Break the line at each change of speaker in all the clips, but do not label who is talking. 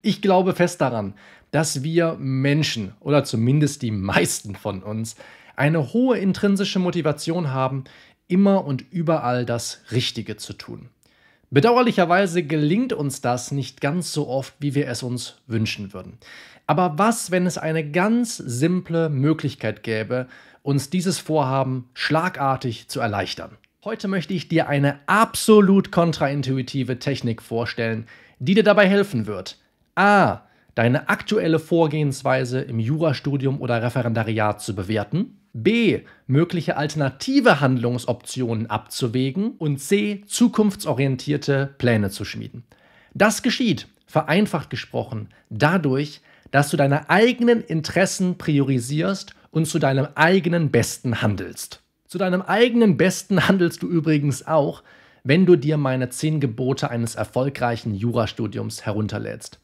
Ich glaube fest daran, dass wir Menschen oder zumindest die meisten von uns eine hohe intrinsische Motivation haben, immer und überall das Richtige zu tun. Bedauerlicherweise gelingt uns das nicht ganz so oft, wie wir es uns wünschen würden. Aber was, wenn es eine ganz simple Möglichkeit gäbe, uns dieses Vorhaben schlagartig zu erleichtern? Heute möchte ich dir eine absolut kontraintuitive Technik vorstellen, die dir dabei helfen wird, a. deine aktuelle Vorgehensweise im Jurastudium oder Referendariat zu bewerten, b. mögliche alternative Handlungsoptionen abzuwägen und c. zukunftsorientierte Pläne zu schmieden. Das geschieht, vereinfacht gesprochen, dadurch, dass du deine eigenen Interessen priorisierst und zu deinem eigenen Besten handelst. Zu deinem eigenen Besten handelst du übrigens auch, wenn du dir meine 10 Gebote eines erfolgreichen Jurastudiums herunterlädst.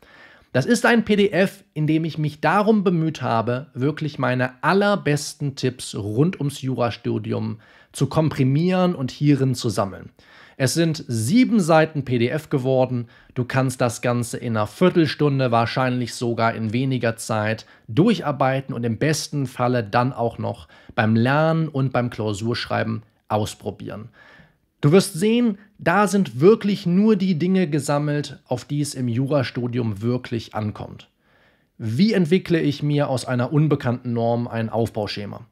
Das ist ein PDF, in dem ich mich darum bemüht habe, wirklich meine allerbesten Tipps rund ums Jurastudium zu komprimieren und hierin zu sammeln. Es sind sieben Seiten PDF geworden. Du kannst das Ganze in einer Viertelstunde, wahrscheinlich sogar in weniger Zeit, durcharbeiten und im besten Falle dann auch noch beim Lernen und beim Klausurschreiben ausprobieren. Du wirst sehen, da sind wirklich nur die Dinge gesammelt, auf die es im Jurastudium wirklich ankommt. Wie entwickle ich mir aus einer unbekannten Norm ein Aufbauschema?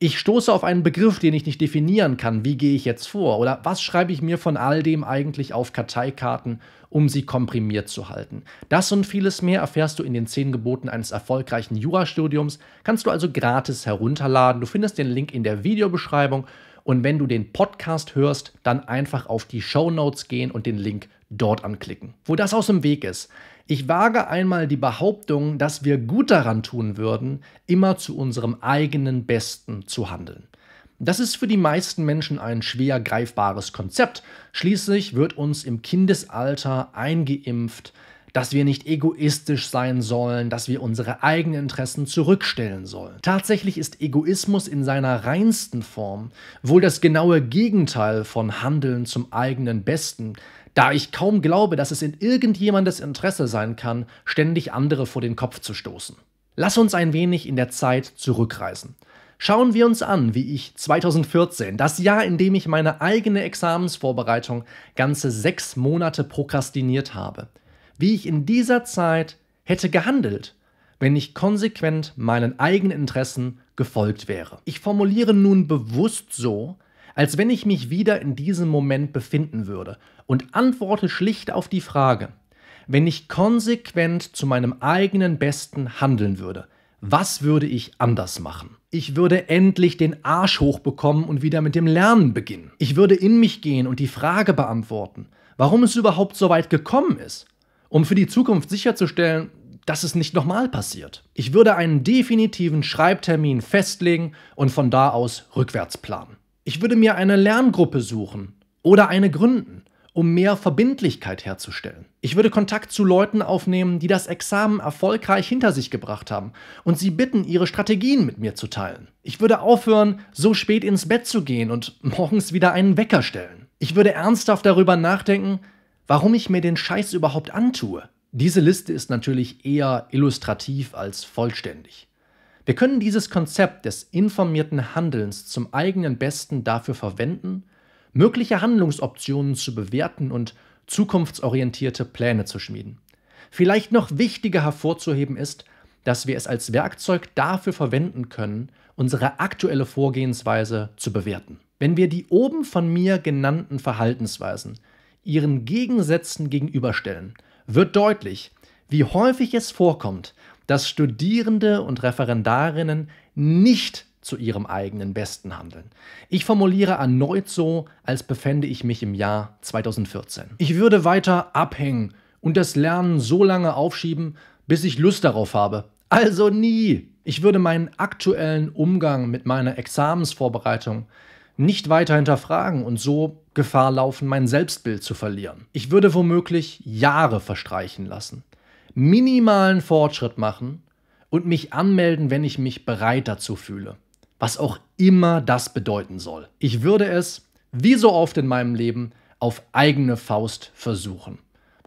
Ich stoße auf einen Begriff, den ich nicht definieren kann. Wie gehe ich jetzt vor? Oder was schreibe ich mir von all dem eigentlich auf Karteikarten, um sie komprimiert zu halten? Das und vieles mehr erfährst du in den 10 Geboten eines erfolgreichen Jurastudiums. Kannst du also gratis herunterladen. Du findest den Link in der Videobeschreibung und wenn du den Podcast hörst, dann einfach auf die Show Notes gehen und den Link dort anklicken. Wo das aus dem Weg ist. Ich wage einmal die Behauptung, dass wir gut daran tun würden, immer zu unserem eigenen Besten zu handeln. Das ist für die meisten Menschen ein schwer greifbares Konzept. Schließlich wird uns im Kindesalter eingeimpft, dass wir nicht egoistisch sein sollen, dass wir unsere eigenen Interessen zurückstellen sollen. Tatsächlich ist Egoismus in seiner reinsten Form wohl das genaue Gegenteil von Handeln zum eigenen Besten, da ich kaum glaube, dass es in irgendjemandes Interesse sein kann, ständig andere vor den Kopf zu stoßen. Lass uns ein wenig in der Zeit zurückreisen. Schauen wir uns an, wie ich 2014, das Jahr, in dem ich meine eigene Examensvorbereitung ganze sechs Monate prokrastiniert habe, wie ich in dieser Zeit hätte gehandelt, wenn ich konsequent meinen eigenen Interessen gefolgt wäre. Ich formuliere nun bewusst so, als wenn ich mich wieder in diesem Moment befinden würde und antworte schlicht auf die Frage, wenn ich konsequent zu meinem eigenen Besten handeln würde, was würde ich anders machen? Ich würde endlich den Arsch hochbekommen und wieder mit dem Lernen beginnen. Ich würde in mich gehen und die Frage beantworten, warum es überhaupt so weit gekommen ist um für die Zukunft sicherzustellen, dass es nicht nochmal passiert. Ich würde einen definitiven Schreibtermin festlegen und von da aus rückwärts planen. Ich würde mir eine Lerngruppe suchen oder eine gründen, um mehr Verbindlichkeit herzustellen. Ich würde Kontakt zu Leuten aufnehmen, die das Examen erfolgreich hinter sich gebracht haben und sie bitten, ihre Strategien mit mir zu teilen. Ich würde aufhören, so spät ins Bett zu gehen und morgens wieder einen Wecker stellen. Ich würde ernsthaft darüber nachdenken, warum ich mir den Scheiß überhaupt antue. Diese Liste ist natürlich eher illustrativ als vollständig. Wir können dieses Konzept des informierten Handelns zum eigenen Besten dafür verwenden, mögliche Handlungsoptionen zu bewerten und zukunftsorientierte Pläne zu schmieden. Vielleicht noch wichtiger hervorzuheben ist, dass wir es als Werkzeug dafür verwenden können, unsere aktuelle Vorgehensweise zu bewerten. Wenn wir die oben von mir genannten Verhaltensweisen ihren Gegensätzen gegenüberstellen, wird deutlich, wie häufig es vorkommt, dass Studierende und Referendarinnen nicht zu ihrem eigenen Besten handeln. Ich formuliere erneut so, als befände ich mich im Jahr 2014. Ich würde weiter abhängen und das Lernen so lange aufschieben, bis ich Lust darauf habe. Also nie. Ich würde meinen aktuellen Umgang mit meiner Examensvorbereitung nicht weiter hinterfragen und so Gefahr laufen, mein Selbstbild zu verlieren. Ich würde womöglich Jahre verstreichen lassen, minimalen Fortschritt machen und mich anmelden, wenn ich mich bereit dazu fühle. Was auch immer das bedeuten soll. Ich würde es, wie so oft in meinem Leben, auf eigene Faust versuchen.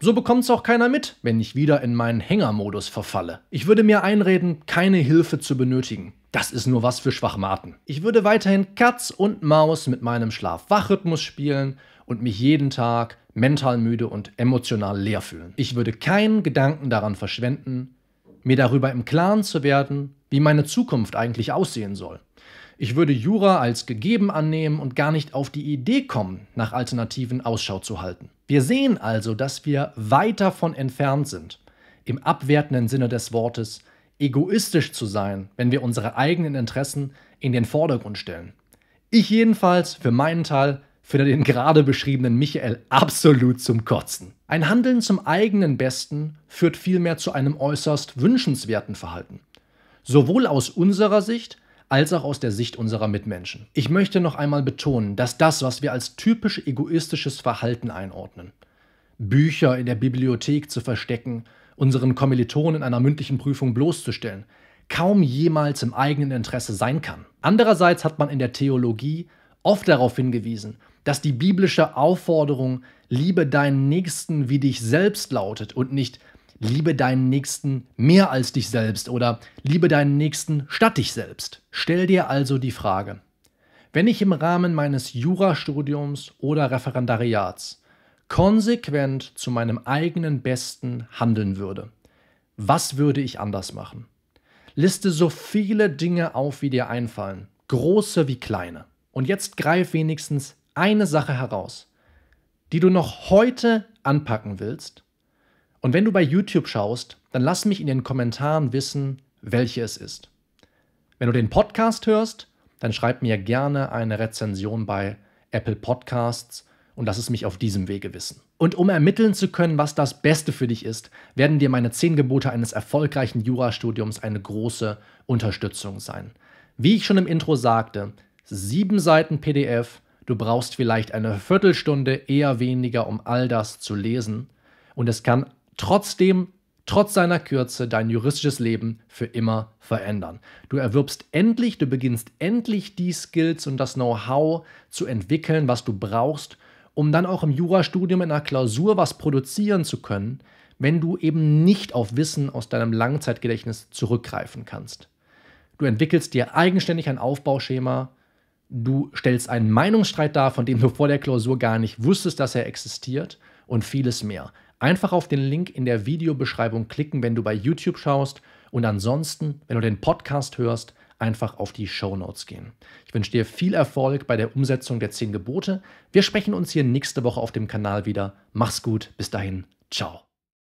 So bekommt's auch keiner mit, wenn ich wieder in meinen Hängermodus verfalle. Ich würde mir einreden, keine Hilfe zu benötigen. Das ist nur was für Schwachmaten. Ich würde weiterhin Katz und Maus mit meinem Schlaf-Wach-Rhythmus spielen und mich jeden Tag mental müde und emotional leer fühlen. Ich würde keinen Gedanken daran verschwenden, mir darüber im Klaren zu werden, wie meine Zukunft eigentlich aussehen soll. Ich würde Jura als gegeben annehmen und gar nicht auf die Idee kommen, nach Alternativen Ausschau zu halten. Wir sehen also, dass wir weit davon entfernt sind, im abwertenden Sinne des Wortes, egoistisch zu sein, wenn wir unsere eigenen Interessen in den Vordergrund stellen. Ich jedenfalls, für meinen Teil, finde den gerade beschriebenen Michael absolut zum Kotzen. Ein Handeln zum eigenen Besten führt vielmehr zu einem äußerst wünschenswerten Verhalten. Sowohl aus unserer Sicht als auch aus der Sicht unserer Mitmenschen. Ich möchte noch einmal betonen, dass das, was wir als typisch egoistisches Verhalten einordnen, Bücher in der Bibliothek zu verstecken, unseren Kommilitonen in einer mündlichen Prüfung bloßzustellen, kaum jemals im eigenen Interesse sein kann. Andererseits hat man in der Theologie oft darauf hingewiesen, dass die biblische Aufforderung, liebe deinen Nächsten wie dich selbst lautet und nicht liebe deinen Nächsten mehr als dich selbst oder liebe deinen Nächsten statt dich selbst. Stell dir also die Frage, wenn ich im Rahmen meines Jurastudiums oder Referendariats konsequent zu meinem eigenen Besten handeln würde, was würde ich anders machen? Liste so viele Dinge auf, wie dir einfallen, große wie kleine. Und jetzt greif wenigstens eine Sache heraus, die du noch heute anpacken willst und wenn du bei YouTube schaust, dann lass mich in den Kommentaren wissen, welche es ist. Wenn du den Podcast hörst, dann schreib mir gerne eine Rezension bei Apple Podcasts und lass es mich auf diesem Wege wissen. Und um ermitteln zu können, was das Beste für dich ist, werden dir meine 10 Gebote eines erfolgreichen Jurastudiums eine große Unterstützung sein. Wie ich schon im Intro sagte, sieben Seiten PDF, du brauchst vielleicht eine Viertelstunde eher weniger, um all das zu lesen. Und es kann trotzdem, trotz seiner Kürze, dein juristisches Leben für immer verändern. Du erwirbst endlich, du beginnst endlich die Skills und das Know-how zu entwickeln, was du brauchst, um dann auch im Jurastudium in einer Klausur was produzieren zu können, wenn du eben nicht auf Wissen aus deinem Langzeitgedächtnis zurückgreifen kannst. Du entwickelst dir eigenständig ein Aufbauschema, du stellst einen Meinungsstreit dar, von dem du vor der Klausur gar nicht wusstest, dass er existiert und vieles mehr. Einfach auf den Link in der Videobeschreibung klicken, wenn du bei YouTube schaust und ansonsten, wenn du den Podcast hörst, einfach auf die Show Notes gehen. Ich wünsche dir viel Erfolg bei der Umsetzung der 10 Gebote. Wir sprechen uns hier nächste Woche auf dem Kanal wieder. Mach's gut, bis dahin, ciao.